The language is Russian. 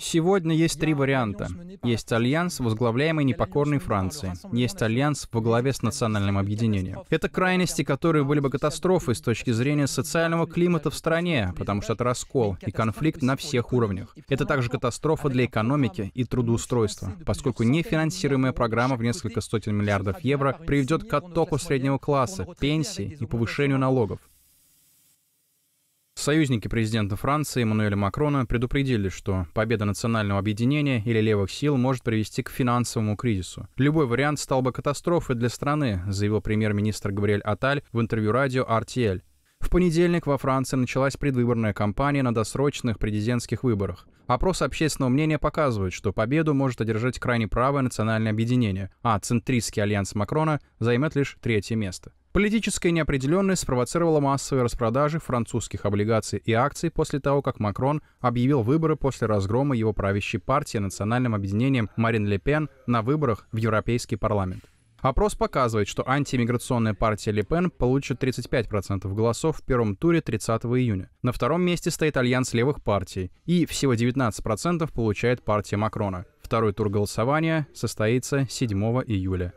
Сегодня есть три варианта. Есть альянс, возглавляемый непокорной Францией. Есть альянс во главе с национальным объединением. Это крайности, которые были бы катастрофой с точки зрения социального климата в стране, потому что это раскол и конфликт на всех уровнях. Это также катастрофа для экономики и трудоустройства, поскольку нефинансируемая программа в несколько сотен миллиардов евро приведет к оттоку среднего класса, пенсии и повышению налогов. Союзники президента Франции Эммануэля Макрона предупредили, что победа национального объединения или левых сил может привести к финансовому кризису. Любой вариант стал бы катастрофой для страны, заявил премьер-министр Габриэль Аталь в интервью радио RTL. В понедельник во Франции началась предвыборная кампания на досрочных президентских выборах. Опрос общественного мнения показывает, что победу может одержать крайне правое национальное объединение, а центристский альянс Макрона займет лишь третье место. Политическая неопределенность спровоцировала массовые распродажи французских облигаций и акций после того, как Макрон объявил выборы после разгрома его правящей партии национальным объединением Марин Ле Пен на выборах в Европейский парламент. Опрос показывает, что антимиграционная партия Ле Пен получит 35% голосов в первом туре 30 июня. На втором месте стоит альянс левых партий, и всего 19% получает партия Макрона. Второй тур голосования состоится 7 июля.